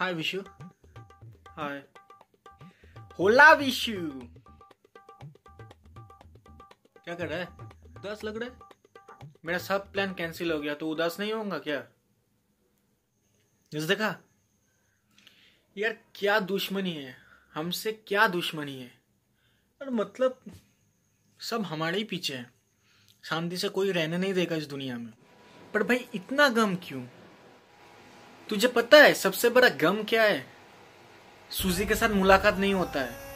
Hi, Vishu. Hmm? Hi. Hola, Vishu. क्या कर रहा है उदास लग रहा है मेरा सब प्लान कैंसिल हो गया तो उदास नहीं होगा क्या देखा यार क्या दुश्मनी है हमसे क्या दुश्मनी है और मतलब सब हमारे ही पीछे है शांति से कोई रहने नहीं देगा इस दुनिया में पर भाई इतना गम क्यों तुझे पता है सबसे बड़ा गम क्या है सूजी के साथ मुलाकात नहीं होता है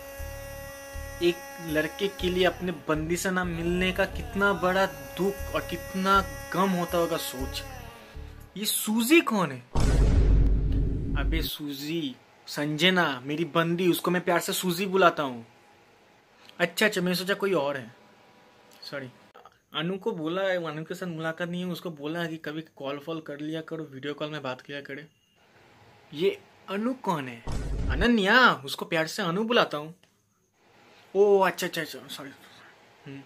एक लड़के के लिए अपने बंदी से ना मिलने का कितना बड़ा दुख और कितना गम होता होगा सोच ये सूजी कौन है अबे सूजी संजना मेरी बंदी उसको मैं प्यार से सूजी बुलाता हूँ अच्छा अच्छा मैंने सोचा कोई और है सॉरी अनु को बोला है अनु के साथ मुलाकात नहीं है उसको बोला है कि कभी कॉल फॉल कर लिया करो वीडियो कॉल में बात किया करे ये अनु कौन है अनन्या उसको प्यार से अनु बुलाता हूँ ओ अच्छा अच्छा अच्छा सॉरी हम्म।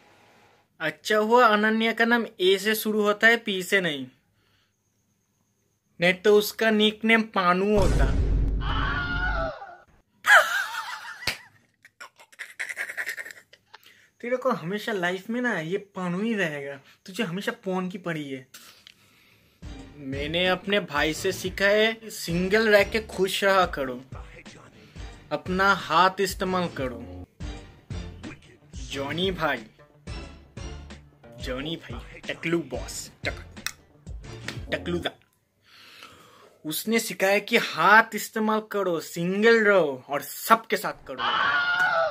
अच्छा हुआ अनन्या का नाम ए से शुरू होता है पी से नहीं नहीं तो उसका निक नेम पानू होता को हमेशा लाइफ में ना ये पानू ही रहेगा तुझे हमेशा पोन की पड़ी है मैंने अपने भाई से सीखा है सिंगल रह के खुश रहा करो अपना हाथ इस्तेमाल करो जॉनी भाई जॉनी भाई टकलू बॉस टक टकलू दा उसने सिखाया कि हाथ इस्तेमाल करो सिंगल रहो और सबके साथ करो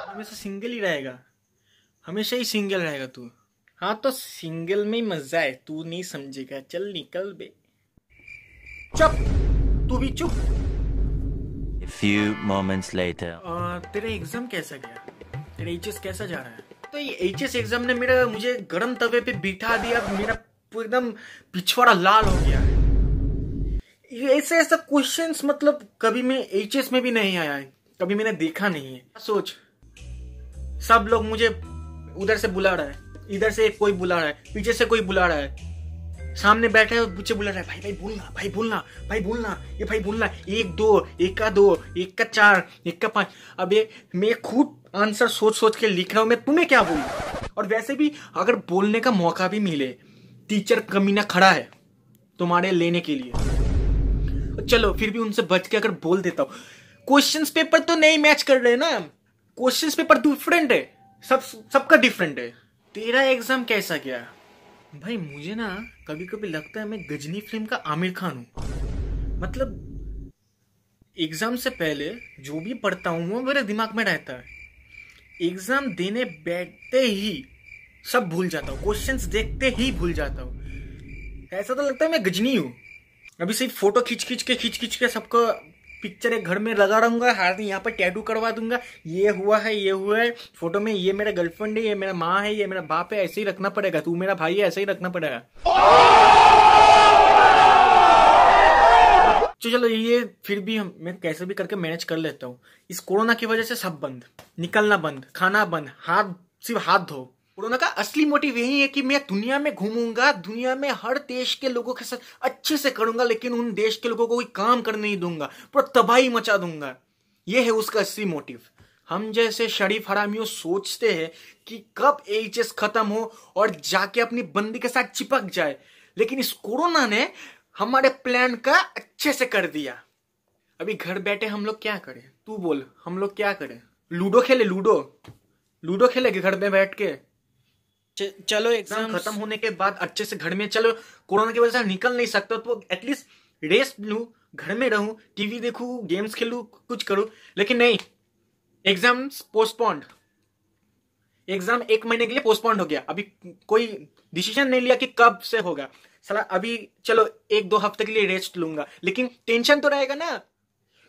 हमेशा सिंगल ही रहेगा हमेशा ही सिंगल रहेगा तू हाँ तो सिंगल में ही मजा है तू नहीं समझेगा चल निकल बे चुप तू भी चुप A few moments later. तेरा एग्जाम कैसा गया तेरा एचएस कैसा जा रहा है तो ये एचएस एग्जाम ने मेरा मुझे गर्म तवे पे बिठा दिया मेरा एकदम पिछवाड़ा लाल हो गया है ऐसे ऐसा क्वेश्चंस मतलब कभी मैं एचएस में भी नहीं आया है कभी मैंने देखा नहीं है सोच सब लोग मुझे उधर से बुला रहा है इधर से कोई बुला रहा है पीछे से कोई बुला रहा है सामने बैठा है पीछे बुला रहा है भाई भाई बोलना भाई बोलना भाई बोलना ये भाई बोलना एक दो एक का दो एक का चार एक का पाँच अब ये मैं खुद आंसर सोच सोच के लिख रहा हूँ मैं तुम्हें क्या बोलूँ और वैसे भी अगर बोलने का मौका भी मिले टीचर कमीना खड़ा है तुम्हारे लेने के लिए चलो फिर भी उनसे बच के अगर बोल देता हूँ क्वेश्चन पेपर तो नहीं मैच कर रहे ना क्वेश्चन पेपर डिफरेंट है सब सबका डिफरेंट है तेरा एग्जाम कैसा गया भाई मुझे ना कभी कभी लगता है मैं गजनी फिल्म का आमिर खान हूँ मतलब एग्जाम से पहले जो भी पढ़ता हूँ वो मेरे दिमाग में रहता है एग्जाम देने बैठते ही सब भूल जाता हूँ क्वेश्चंस देखते ही भूल जाता हूँ ऐसा तो लगता है मैं गजनी हूँ अभी सिर्फ फोटो खींच खींच के खींच खींच के सबको पिक्चर एक घर में लगा रहूंगा हाथ यहाँ पर टैटू करवा दूंगा ये हुआ है ये हुआ है फोटो में ये मेरा गर्लफ्रेंड है ये मेरा माँ है ये मेरा बाप है ऐसे ही रखना पड़ेगा तू मेरा भाई है ऐसे ही रखना पड़ेगा तो चलो ये फिर भी हम मैं कैसे भी करके मैनेज कर लेता हूँ इस कोरोना की वजह से सब बंद निकलना बंद खाना बंद हाथ सिर्फ हाथ धो और उनका असली मोटिव यही है कि मैं दुनिया में घूमूंगा दुनिया में हर देश के लोगों के साथ अच्छे से करूंगा लेकिन उन देश के लोगों को कोई काम करने नहीं दूंगा पूरा तबाही मचा दूंगा यह है उसका असली मोटिव हम जैसे शरीफ हरामियों सोचते हैं कि कब एच खत्म हो और जाके अपनी बंदी के साथ चिपक जाए लेकिन इस कोरोना ने हमारे प्लान का अच्छे से कर दिया अभी घर बैठे हम लोग क्या करें तू बोल हम लोग क्या करें लूडो खेले लूडो लूडो खेले घर में बैठ के चलो एग्जाम खत्म होने के बाद अच्छे से घर में चलो कोरोना की वजह से निकल नहीं सकते तो एटलीस्ट रेस्ट लू घर में रहू टीवी देखू गेम्स खेलू कुछ करूं लेकिन नहीं एग्जाम पोस्टपोन्ड एग्जाम एक महीने के लिए पोस्टपोन्ड हो गया अभी कोई डिसीजन नहीं लिया कि कब से होगा सला अभी चलो एक दो हफ्ते के लिए रेस्ट लूंगा लेकिन टेंशन तो रहेगा ना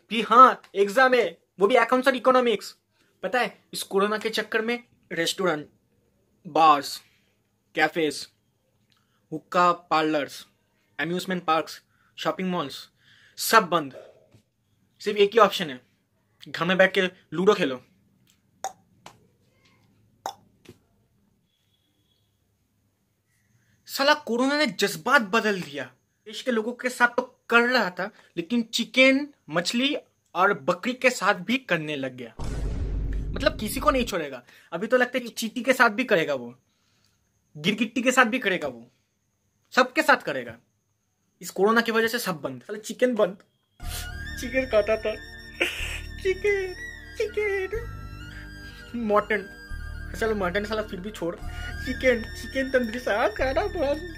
कि हाँ एग्जाम है वो भी अकाउंट्स और इकोनॉमिक्स पता है इस कोरोना के चक्कर में रेस्टोरेंट बार्स cafes, हुक्का parlours amusement parks shopping malls सब बंद सिर्फ एक ही ऑप्शन है घर में बैठ के लूडो खेलो साला कोरोना ने जज्बात बदल दिया देश के लोगों के साथ तो कर रहा था लेकिन चिकन मछली और बकरी के साथ भी करने लग गया मतलब किसी को नहीं छोड़ेगा अभी तो लगता है चीटी के साथ भी करेगा वो गिरगिट्टी के साथ भी करेगा वो सबके साथ करेगा इस कोरोना की वजह से सब बंद अरे चिकन बंद चिकन खाता था चिकन चिकन मटन चलो मटन साला फिर भी छोड़ चिकन चिकन तंदूरी साहब खाना बंद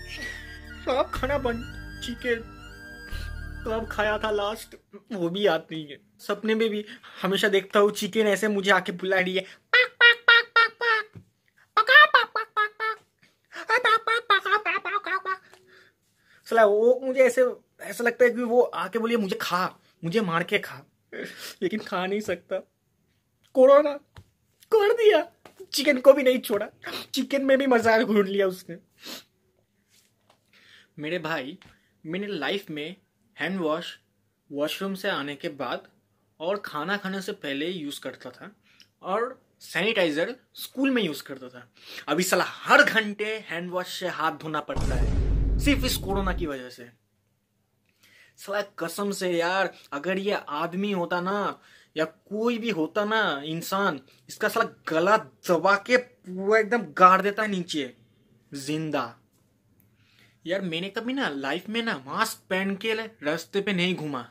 साहब खाना बंद चिकन कब खाया था लास्ट वो भी याद नहीं है सपने में भी हमेशा देखता हूँ चिकन ऐसे मुझे आके बुला रही है पाक वो मुझे ऐसे ऐसा लगता है कि वो आके बोलिए मुझे खा मुझे मार के खा लेकिन खा नहीं सकता कोरोना कर दिया चिकन को भी नहीं छोड़ा चिकन में भी मजाक ढूंढ लिया उसने मेरे भाई मैंने लाइफ में हैंड वॉश वॉशरूम से आने के बाद और खाना खाने से पहले यूज़ करता था और सैनिटाइजर स्कूल में यूज़ करता था अभी सला हर घंटे हैंड वॉश से हाथ धोना पड़ता है सिर्फ इस कोरोना की वजह से सला कसम से यार अगर ये आदमी होता ना या कोई भी होता ना इंसान इसका सला गला दबा के पूरा एकदम गाड़ देता है नीचे जिंदा यार मैंने कभी ना लाइफ में ना मास्क पहन के रास्ते पे नहीं घूमा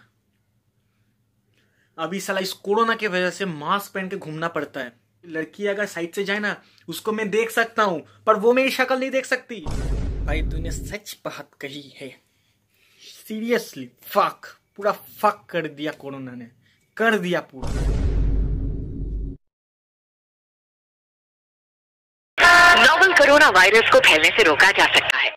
अभी साला इस कोरोना की वजह से मास्क पहन के घूमना पड़ता है लड़की अगर साइड से जाए ना उसको मैं देख सकता हूँ पर वो मेरी शक्ल नहीं देख सकती भाई तूने सच बात कही है सीरियसली फक पूरा फक कर दिया कोरोना ने कर दिया पूरा कोरोना वायरस को फैलने से रोका जा सकता है